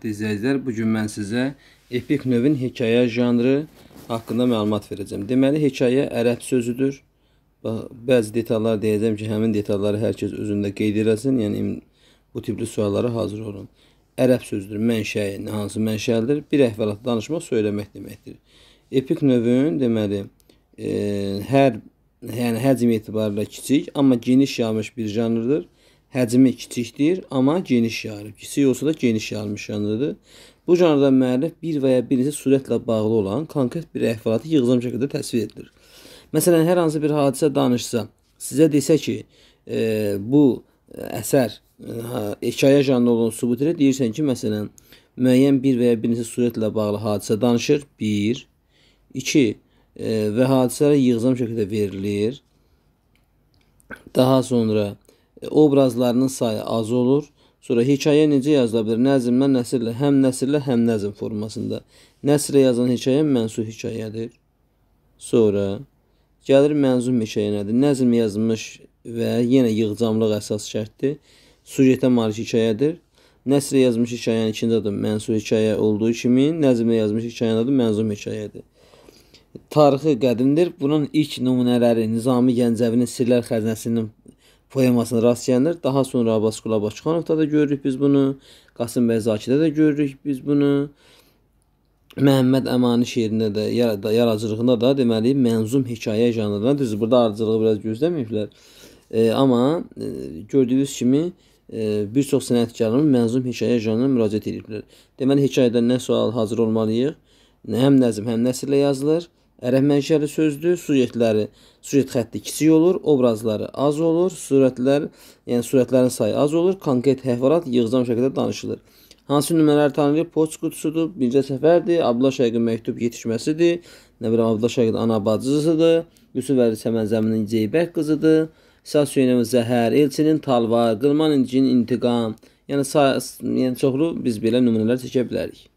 Hörmətli izləyicilər, bu gün mən sizə epik növün hekayə janrı haqqında məlumat verəcəm. Deməli, hekayə ərəb sözüdür. Bəzi detallar deyəcəm ki, həmin detalları hər kəs özündə qeyd eləsin, yəni bu tipli suallara hazır olun. Ərəb sözüdür, mənşəyi, hansı mənşəlidir? Bir əhvalatı danışmaq, söyləmək deməkdir. Epik növün, deməli, e, hər yəni həcm etibarilə kiçik, amma geniş yayılmış bir janrdır həcmi kiçikdir, amma geniş yarım. Kiçik olsa da geniş yarım janrıdır. Bu janrda müəllif bir və ya bir neçə sürətlə bağlı olan konkret bir əhvalatı yığılan şəkildə təsvir edilir. Məsələn, hər hansı bir hadisə danışsa, sizə desə ki, e, bu əsər e, hekayə janrı olan sübut edir, deyirsən ki, məsələn, müəyyən bir və ya bir neçə sürətlə bağlı hadisə danışır. 1 2 e, və hadisələr yığılan şəkildə verilir. Daha sonra E, obrazlarının sayı az olur. Sonra hekayə necə yazıla bilər? Nəzmdən nəsirlə, həm nəsirlə, həm nəzm formasında. Nəsrə yazılan hekayə mənsuh hekayədir. Sonra gəlir mənzum hekayə nədir? Nəzm yazılmış və yenə yığcamlıq əsas şərtdir. Sujetə malik hekayədir. Nəsrə yazmış hekayənin ikinci adı mənsuh hekayə olduğu kimi, nəzmə yazmış hekayənin adı mənzum hekayədir. Tarixi qədimdir. Bunun ilk nümunələri Nizami Gəncəvinin Sirlər Xəzinəsinin poemasına rast gəlinir. Daha sonra Abbas Qulabaçxanovda da görürük biz bunu. Qasım bəy Zakidə də görürük biz bunu. Məhəmməd Əmani şeirində də, yaradıcılığında da deməli mənzum hekayə janrına düz burada ardıcılığı biraz gözləməyiblər. E, amma e, gördüyünüz kimi e, bir çox sənətkarın mənzum hekayə janrına müraciət ediblər. Deməli hekayədən nə sual hazır olmalıyıq? Nə həm nəzm, həm nəsrlə yazılır. Ərəb sözdür. Sujetləri, sujet xətti kiçik olur, obrazları az olur, surətlər, yəni surətlərin sayı az olur, konkret həvarat yığılan şəkildə danışılır. Hansı nümunələr tanınır? Poçt qutusudur, bircə səfərdir, Abdullah Şəqin məktub yetişməsidir, nə bilim Abdullah Şəqin ana bacısıdır, Yusuf Əli Səməzəminin Zeybək qızıdır, İsa Hüseynovun Zəhər, Elçinin Talvar, Qılman İncinin İntiqam, yəni, yəni çoxlu biz belə nümunələr çəkə bilərik.